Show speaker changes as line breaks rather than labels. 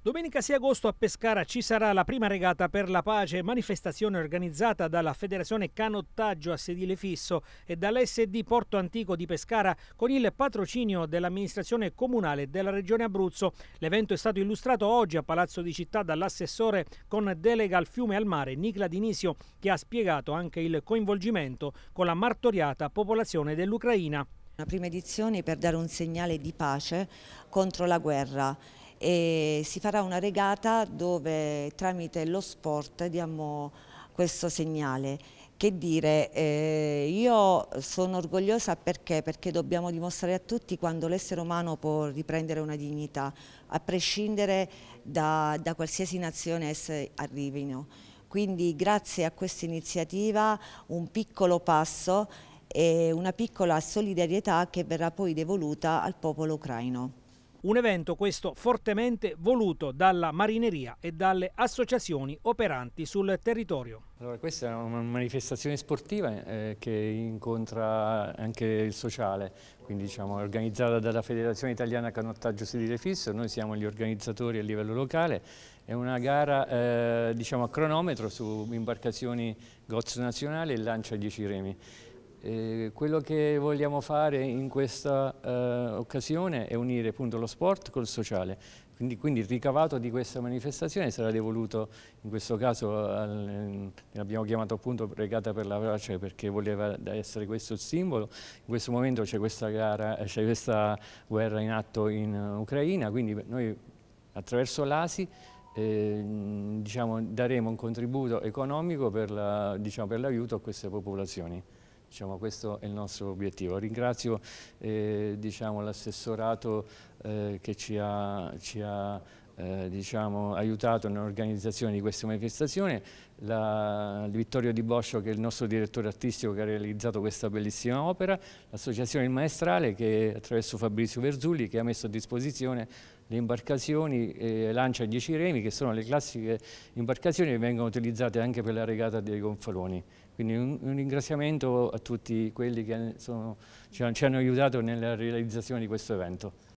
Domenica 6 agosto a Pescara ci sarà la prima regata per la pace, manifestazione organizzata dalla Federazione Canottaggio a sedile fisso e dall'SD Porto Antico di Pescara con il patrocinio dell'amministrazione comunale della regione Abruzzo. L'evento è stato illustrato oggi a Palazzo di Città dall'assessore con delega al fiume al mare Nicla Dinisio che ha spiegato anche il coinvolgimento con la martoriata popolazione dell'Ucraina.
Una prima edizione per dare un segnale di pace contro la guerra e si farà una regata dove tramite lo sport diamo questo segnale. Che dire, eh, io sono orgogliosa perché? Perché dobbiamo dimostrare a tutti quando l'essere umano può riprendere una dignità, a prescindere da, da qualsiasi nazione esse arrivino. Quindi grazie a questa iniziativa un piccolo passo e una piccola solidarietà che verrà poi devoluta al popolo ucraino.
Un evento questo fortemente voluto dalla marineria e dalle associazioni operanti sul territorio. Allora,
questa è una manifestazione sportiva eh, che incontra anche il sociale, quindi diciamo, è organizzata dalla Federazione Italiana Canottaggio Sedile Fisso, noi siamo gli organizzatori a livello locale, è una gara eh, diciamo, a cronometro su imbarcazioni Gozzo Nazionale e Lancia 10 Remi. Eh, quello che vogliamo fare in questa eh, occasione è unire appunto, lo sport col sociale. Quindi, quindi, il ricavato di questa manifestazione sarà devoluto in questo caso, eh, l'abbiamo chiamato appunto regata per la pace perché voleva essere questo il simbolo. In questo momento c'è questa, eh, questa guerra in atto in eh, Ucraina, quindi noi attraverso l'ASI eh, diciamo, daremo un contributo economico per l'aiuto la, diciamo, a queste popolazioni. Diciamo, questo è il nostro obiettivo. Ringrazio eh, diciamo, l'assessorato eh, che ci ha, ci ha eh, diciamo, aiutato nell'organizzazione di questa manifestazione, la, Vittorio Di Boscio che è il nostro direttore artistico che ha realizzato questa bellissima opera, l'associazione Il Maestrale che attraverso Fabrizio Verzulli che ha messo a disposizione le imbarcazioni eh, Lancia 10 Remi che sono le classiche imbarcazioni che vengono utilizzate anche per la regata dei gonfaloni. Quindi un, un ringraziamento a tutti quelli che sono, ci, ci hanno aiutato nella realizzazione di questo evento.